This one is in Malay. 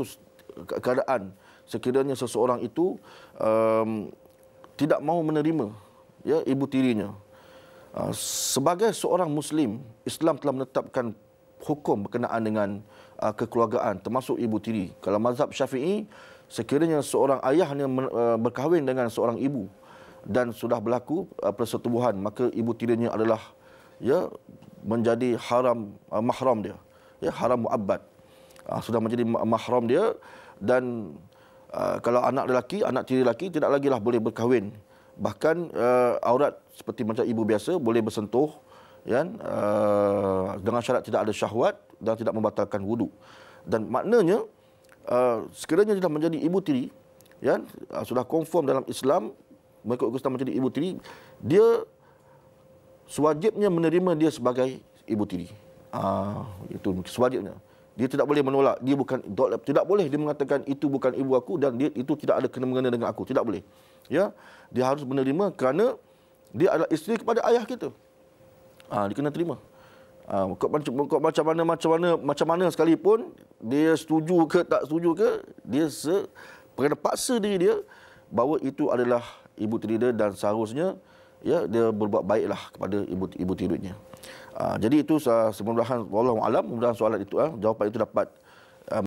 itu keadaan sekiranya seseorang itu um, tidak mahu menerima ya ibu tirinya uh, sebagai seorang muslim Islam telah menetapkan hukum berkenaan dengan uh, kekeluargaan termasuk ibu tiri kalau mazhab Syafi'i sekiranya seorang ayah ni uh, berkahwin dengan seorang ibu dan sudah berlaku uh, persetubuhan maka ibu tirinya adalah ya menjadi haram uh, mahram dia ya haram muabbad uh, sudah menjadi mahram dia dan uh, kalau anak lelaki anak tiri lelaki tidak lagi lah boleh berkahwin bahkan uh, aurat seperti macam ibu biasa boleh bersentuh ya uh, dengan syarat tidak ada syahwat dan tidak membatalkan wudu dan maknanya uh, sekiranya dia dah menjadi ibu tiri ya uh, sudah confirm dalam Islam mengikut Islam menjadi ibu tiri dia sewajibnya menerima dia sebagai ibu tiri uh, itu sewajibnya dia tidak boleh menolak dia bukan tidak boleh dia mengatakan itu bukan ibu aku dan dia itu tidak ada kena mengena dengan aku tidak boleh ya dia harus menerima kerana dia adalah isteri kepada ayah kita ha, dia kena terima ha, kok, macam, mana macam mana macam mana sekalipun dia setuju ke tak setuju ke dia se, kena paksa diri dia bahawa itu adalah ibu tiri dia dan seharusnya ya dia berbuat baiklah kepada ibu ibu tirinya. Uh, ah, jadi itu uh, semudahan wallahu alam mudah soalan itu uh, jawapan itu dapat